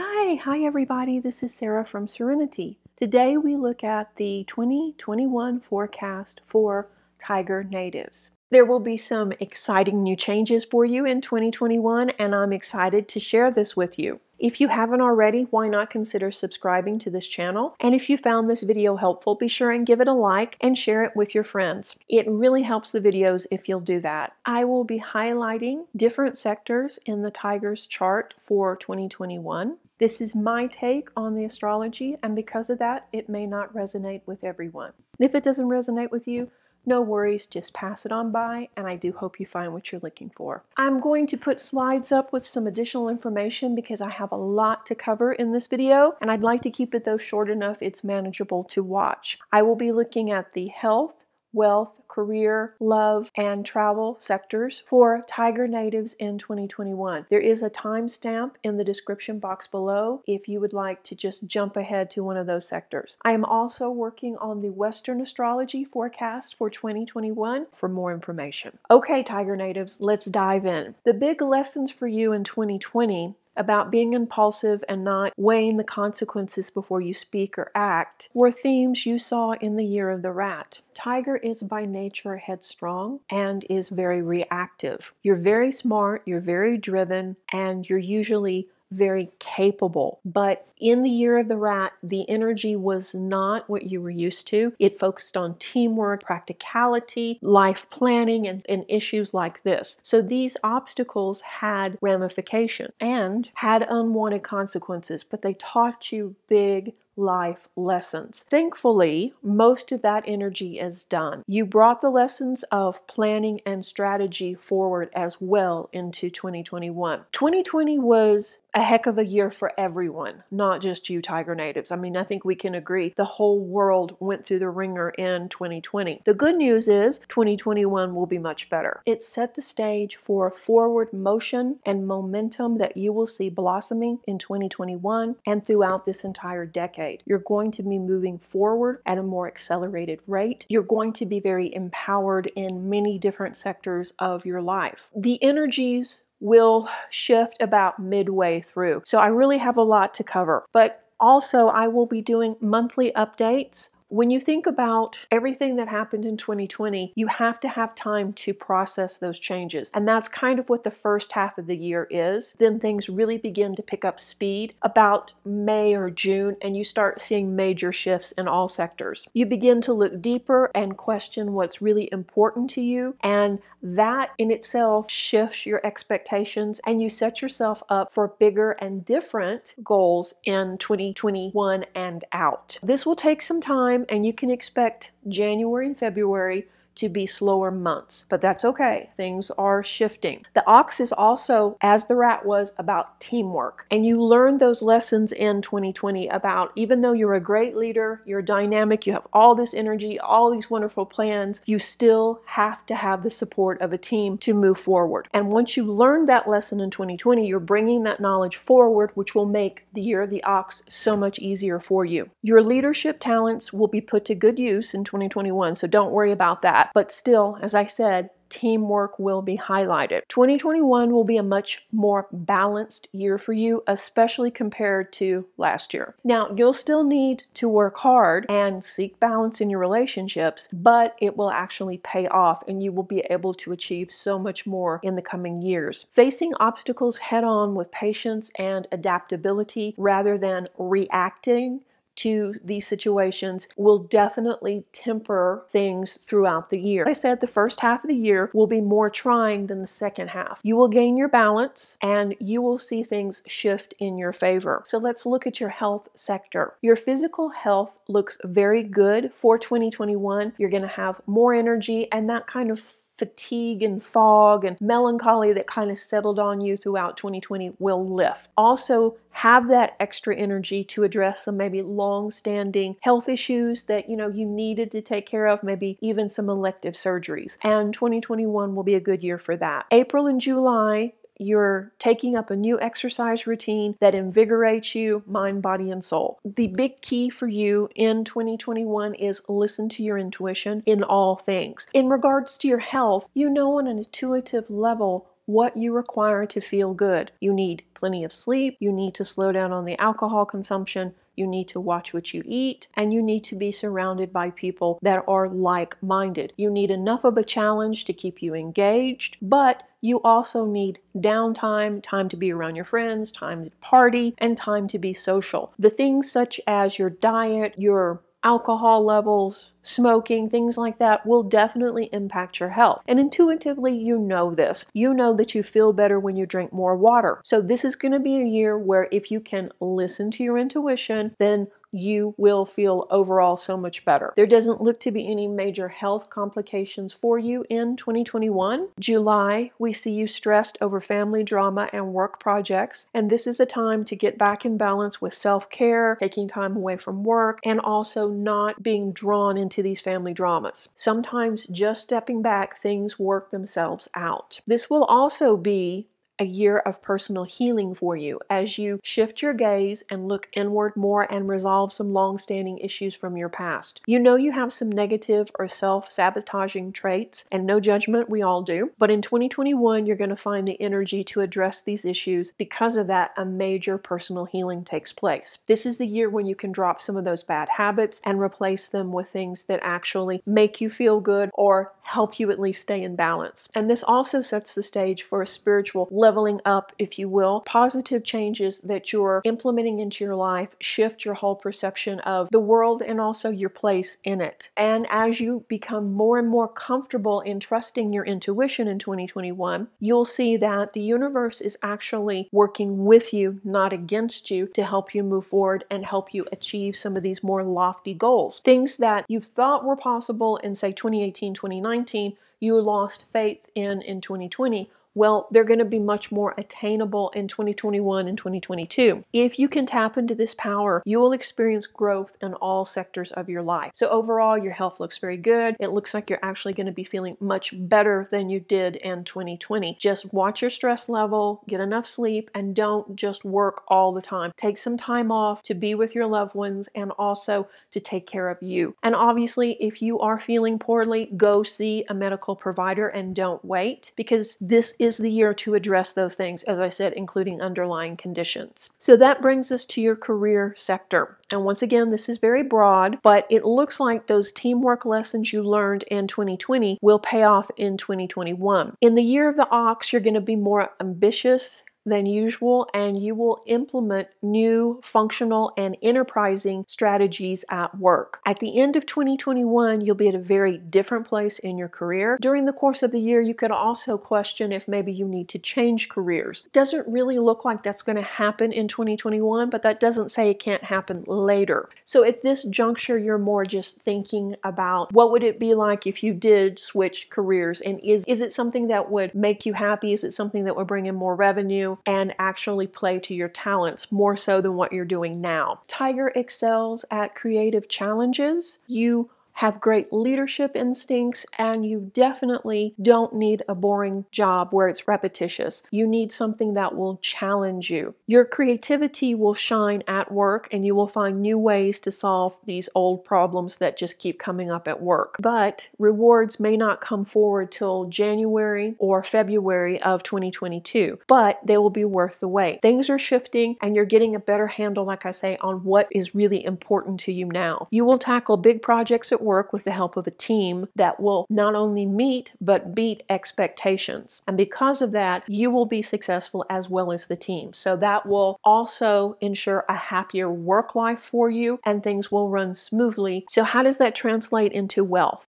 Hi, hi everybody. This is Sarah from Serenity. Today we look at the 2021 forecast for tiger natives. There will be some exciting new changes for you in 2021, and I'm excited to share this with you. If you haven't already, why not consider subscribing to this channel? And if you found this video helpful, be sure and give it a like and share it with your friends. It really helps the videos if you'll do that. I will be highlighting different sectors in the Tiger's chart for 2021. This is my take on the astrology, and because of that, it may not resonate with everyone. If it doesn't resonate with you, no worries, just pass it on by, and I do hope you find what you're looking for. I'm going to put slides up with some additional information because I have a lot to cover in this video, and I'd like to keep it though short enough it's manageable to watch. I will be looking at the health, wealth, career, love, and travel sectors for Tiger Natives in 2021. There is a timestamp in the description box below if you would like to just jump ahead to one of those sectors. I am also working on the Western astrology forecast for 2021 for more information. Okay, Tiger Natives, let's dive in. The big lessons for you in 2020 about being impulsive and not weighing the consequences before you speak or act were themes you saw in the year of the rat. Tiger is by nature headstrong and is very reactive. You're very smart, you're very driven, and you're usually very capable. But in the year of the rat, the energy was not what you were used to. It focused on teamwork, practicality, life planning, and, and issues like this. So these obstacles had ramifications and had unwanted consequences, but they taught you big life lessons. Thankfully, most of that energy is done. You brought the lessons of planning and strategy forward as well into 2021. 2020 was a heck of a year for everyone, not just you Tiger natives. I mean, I think we can agree the whole world went through the ringer in 2020. The good news is 2021 will be much better. It set the stage for forward motion and momentum that you will see blossoming in 2021 and throughout this entire decade made. You're going to be moving forward at a more accelerated rate. You're going to be very empowered in many different sectors of your life. The energies will shift about midway through. So I really have a lot to cover. But also, I will be doing monthly updates when you think about everything that happened in 2020, you have to have time to process those changes. And that's kind of what the first half of the year is. Then things really begin to pick up speed about May or June, and you start seeing major shifts in all sectors. You begin to look deeper and question what's really important to you, and that in itself shifts your expectations and you set yourself up for bigger and different goals in 2021 and out. This will take some time time, and you can expect January and February to be slower months, but that's okay. Things are shifting. The ox is also, as the rat was, about teamwork. And you learn those lessons in 2020 about even though you're a great leader, you're dynamic, you have all this energy, all these wonderful plans, you still have to have the support of a team to move forward. And once you learn that lesson in 2020, you're bringing that knowledge forward, which will make the year of the ox so much easier for you. Your leadership talents will be put to good use in 2021, so don't worry about that. But still, as I said, teamwork will be highlighted. 2021 will be a much more balanced year for you, especially compared to last year. Now, you'll still need to work hard and seek balance in your relationships, but it will actually pay off and you will be able to achieve so much more in the coming years. Facing obstacles head on with patience and adaptability rather than reacting to these situations will definitely temper things throughout the year. Like I said the first half of the year will be more trying than the second half. You will gain your balance and you will see things shift in your favor. So let's look at your health sector. Your physical health looks very good for 2021. You're going to have more energy and that kind of fatigue and fog and melancholy that kind of settled on you throughout 2020 will lift. Also, have that extra energy to address some maybe long-standing health issues that you know you needed to take care of maybe even some elective surgeries and 2021 will be a good year for that april and july you're taking up a new exercise routine that invigorates you, mind, body, and soul. The big key for you in 2021 is listen to your intuition in all things. In regards to your health, you know on an intuitive level what you require to feel good. You need plenty of sleep, you need to slow down on the alcohol consumption you need to watch what you eat, and you need to be surrounded by people that are like minded. You need enough of a challenge to keep you engaged, but you also need downtime, time to be around your friends, time to party, and time to be social. The things such as your diet, your alcohol levels, smoking, things like that will definitely impact your health. And intuitively, you know this. You know that you feel better when you drink more water. So, this is going to be a year where if you can listen to your intuition, then you will feel overall so much better. There doesn't look to be any major health complications for you in 2021. July, we see you stressed over family drama and work projects, and this is a time to get back in balance with self care, taking time away from work, and also not being drawn into these family dramas. Sometimes just stepping back, things work themselves out. This will also be a year of personal healing for you as you shift your gaze and look inward more and resolve some long standing issues from your past. You know you have some negative or self sabotaging traits, and no judgment, we all do. But in 2021, you're going to find the energy to address these issues. Because of that, a major personal healing takes place. This is the year when you can drop some of those bad habits and replace them with things that actually make you feel good or help you at least stay in balance. And this also sets the stage for a spiritual level leveling up, if you will, positive changes that you're implementing into your life shift your whole perception of the world and also your place in it. And as you become more and more comfortable in trusting your intuition in 2021, you'll see that the universe is actually working with you, not against you, to help you move forward and help you achieve some of these more lofty goals. Things that you thought were possible in, say, 2018, 2019 you lost faith in in 2020 well, they're going to be much more attainable in 2021 and 2022. If you can tap into this power, you will experience growth in all sectors of your life. So, overall, your health looks very good. It looks like you're actually going to be feeling much better than you did in 2020. Just watch your stress level, get enough sleep, and don't just work all the time. Take some time off to be with your loved ones and also to take care of you. And obviously, if you are feeling poorly, go see a medical provider and don't wait because this is is the year to address those things, as I said, including underlying conditions. So that brings us to your career sector. And once again, this is very broad, but it looks like those teamwork lessons you learned in 2020 will pay off in 2021. In the year of the ox, you're going to be more ambitious, than usual, and you will implement new functional and enterprising strategies at work. At the end of 2021, you'll be at a very different place in your career. During the course of the year, you could also question if maybe you need to change careers. It doesn't really look like that's going to happen in 2021, but that doesn't say it can't happen later. So at this juncture, you're more just thinking about what would it be like if you did switch careers and is is it something that would make you happy? Is it something that would bring in more revenue? and actually play to your talents more so than what you're doing now. Tiger excels at creative challenges. You have great leadership instincts, and you definitely don't need a boring job where it's repetitious. You need something that will challenge you. Your creativity will shine at work, and you will find new ways to solve these old problems that just keep coming up at work. But rewards may not come forward till January or February of 2022, but they will be worth the wait. Things are shifting, and you're getting a better handle, like I say, on what is really important to you now. You will tackle big projects at work with the help of a team that will not only meet but beat expectations. And because of that, you will be successful as well as the team. So that will also ensure a happier work life for you and things will run smoothly. So, how does that translate into wealth?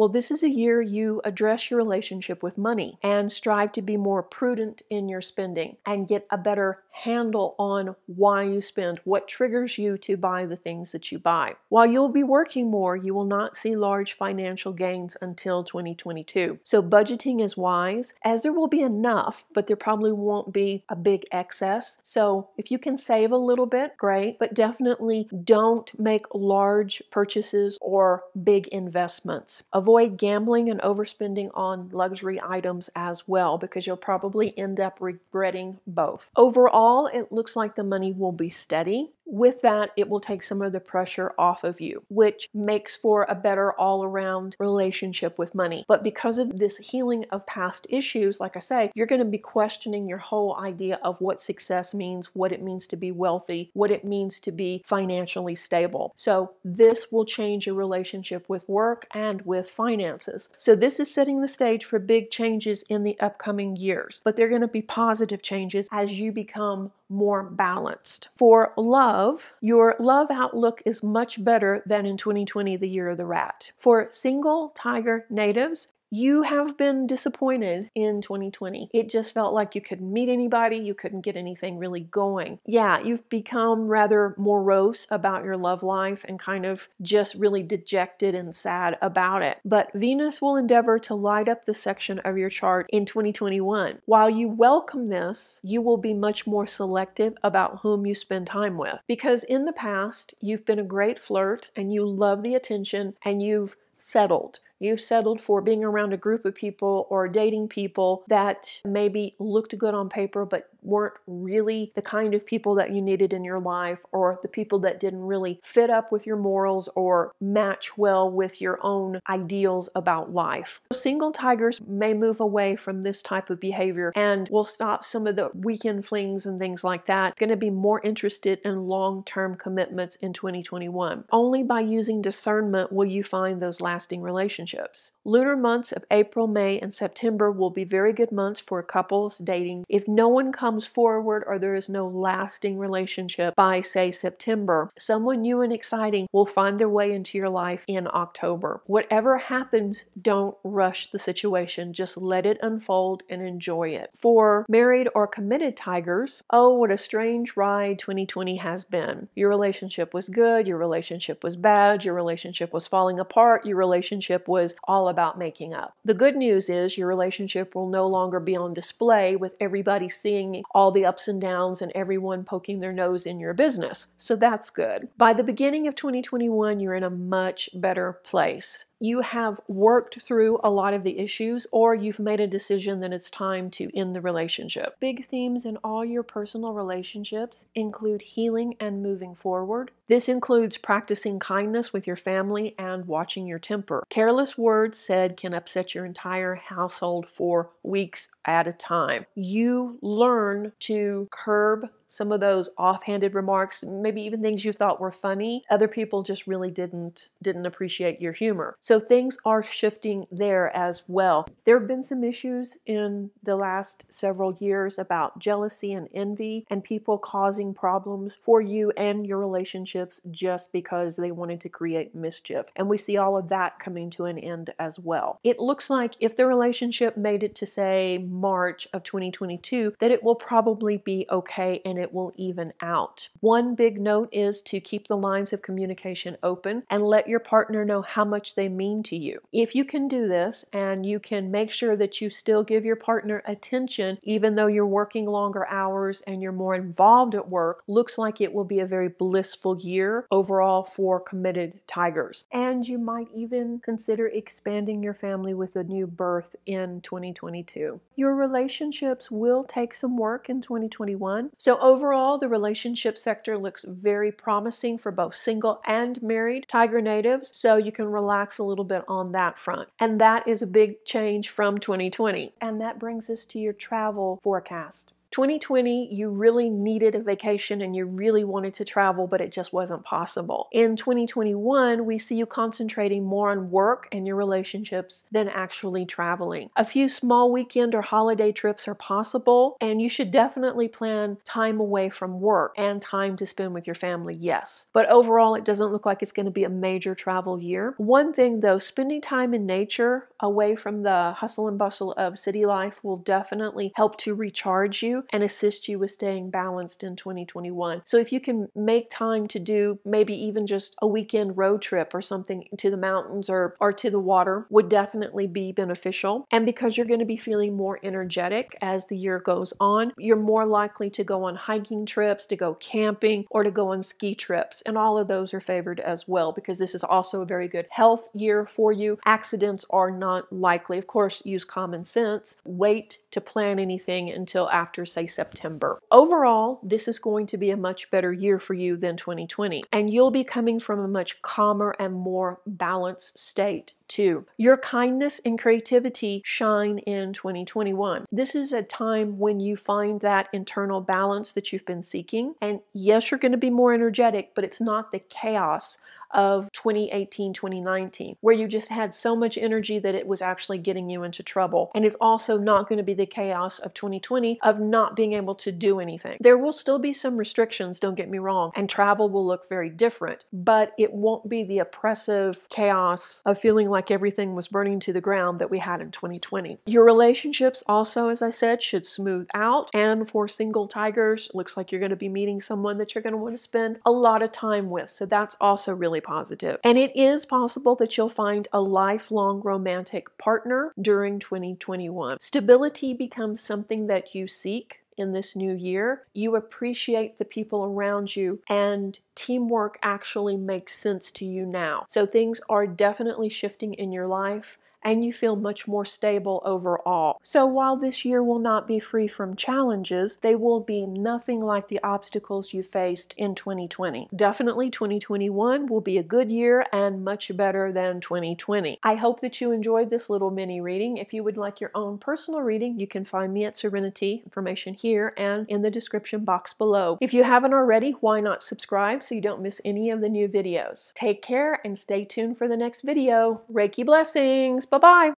Well, this is a year you address your relationship with money and strive to be more prudent in your spending and get a better handle on why you spend, what triggers you to buy the things that you buy. While you'll be working more, you will not see large financial gains until 2022. So, budgeting is wise, as there will be enough, but there probably won't be a big excess. So, if you can save a little bit, great, but definitely don't make large purchases or big investments. Avoid avoid gambling and overspending on luxury items as well because you'll probably end up regretting both. Overall, it looks like the money will be steady. With that, it will take some of the pressure off of you, which makes for a better all around relationship with money. But because of this healing of past issues, like I say, you're going to be questioning your whole idea of what success means, what it means to be wealthy, what it means to be financially stable. So, this will change your relationship with work and with finances. So, this is setting the stage for big changes in the upcoming years, but they're going to be positive changes as you become more balanced. For love, your love outlook is much better than in 2020, the year of the rat. For single tiger natives, you have been disappointed in 2020. It just felt like you couldn't meet anybody, you couldn't get anything really going. Yeah, you've become rather morose about your love life and kind of just really dejected and sad about it. But Venus will endeavor to light up the section of your chart in 2021. While you welcome this, you will be much more selective about whom you spend time with because in the past, you've been a great flirt and you love the attention and you've settled You've settled for being around a group of people or dating people that maybe looked good on paper but weren't really the kind of people that you needed in your life, or the people that didn't really fit up with your morals or match well with your own ideals about life. Single tigers may move away from this type of behavior and will stop some of the weekend flings and things like that. Going to be more interested in long term commitments in 2021. Only by using discernment will you find those lasting relationships. Lunar months of April, May, and September will be very good months for couples dating. If no one comes comes forward or there is no lasting relationship by, say, September, someone new and exciting will find their way into your life in October. Whatever happens, don't rush the situation. Just let it unfold and enjoy it. For married or committed tigers, oh, what a strange ride 2020 has been. Your relationship was good, your relationship was bad, your relationship was falling apart, your relationship was all about making up. The good news is your relationship will no longer be on display with everybody seeing all the ups and downs, and everyone poking their nose in your business. So that's good. By the beginning of 2021, you're in a much better place you have worked through a lot of the issues or you've made a decision that it's time to end the relationship. Big themes in all your personal relationships include healing and moving forward. This includes practicing kindness with your family and watching your temper. Careless words said can upset your entire household for weeks at a time. You learn to curb some of those offhanded remarks, maybe even things you thought were funny, other people just really didn't didn't appreciate your humor. So things are shifting there as well. There have been some issues in the last several years about jealousy and envy and people causing problems for you and your relationships just because they wanted to create mischief. And we see all of that coming to an end as well. It looks like if the relationship made it to say March of 2022 that it will probably be okay and it will even out. One big note is to keep the lines of communication open and let your partner know how much they mean to you. If you can do this and you can make sure that you still give your partner attention, even though you're working longer hours and you're more involved at work, looks like it will be a very blissful year overall for committed tigers. And you might even consider expanding your family with a new birth in 2022. Your relationships will take some work in 2021. So Overall, the relationship sector looks very promising for both single and married Tiger natives, so you can relax a little bit on that front. And that is a big change from 2020. And that brings us to your travel forecast. 2020, you really needed a vacation and you really wanted to travel, but it just wasn't possible. In 2021, we see you concentrating more on work and your relationships than actually traveling. A few small weekend or holiday trips are possible, and you should definitely plan time away from work and time to spend with your family, yes. But overall, it doesn't look like it's going to be a major travel year. One thing though, spending time in nature away from the hustle and bustle of city life will definitely help to recharge you and assist you with staying balanced in 2021. So if you can make time to do maybe even just a weekend road trip or something to the mountains or, or to the water would definitely be beneficial. And because you're going to be feeling more energetic as the year goes on, you're more likely to go on hiking trips, to go camping, or to go on ski trips. And all of those are favored as well because this is also a very good health year for you. Accidents are not likely. Of course, use common sense. Weight to plan anything until after, say, September. Overall, this is going to be a much better year for you than 2020, and you'll be coming from a much calmer and more balanced state too. Your kindness and creativity shine in 2021. This is a time when you find that internal balance that you've been seeking, and yes, you're going to be more energetic, but it's not the chaos of 2018, 2019, where you just had so much energy that it was actually getting you into trouble. And it's also not going to be the chaos of 2020 of not being able to do anything. There will still be some restrictions, don't get me wrong, and travel will look very different, but it won't be the oppressive chaos of feeling like everything was burning to the ground that we had in 2020. Your relationships also, as I said, should smooth out. And for single tigers, looks like you're going to be meeting someone that you're going to want to spend a lot of time with. So that's also really really positive. And it is possible that you'll find a lifelong romantic partner during 2021. Stability becomes something that you seek in this new year. You appreciate the people around you, and teamwork actually makes sense to you now. So things are definitely shifting in your life and you feel much more stable overall. So while this year will not be free from challenges, they will be nothing like the obstacles you faced in 2020. Definitely 2021 will be a good year and much better than 2020. I hope that you enjoyed this little mini reading. If you would like your own personal reading, you can find me at Serenity, information here and in the description box below. If you haven't already, why not subscribe so you don't miss any of the new videos. Take care and stay tuned for the next video. Reiki blessings! Bye bye.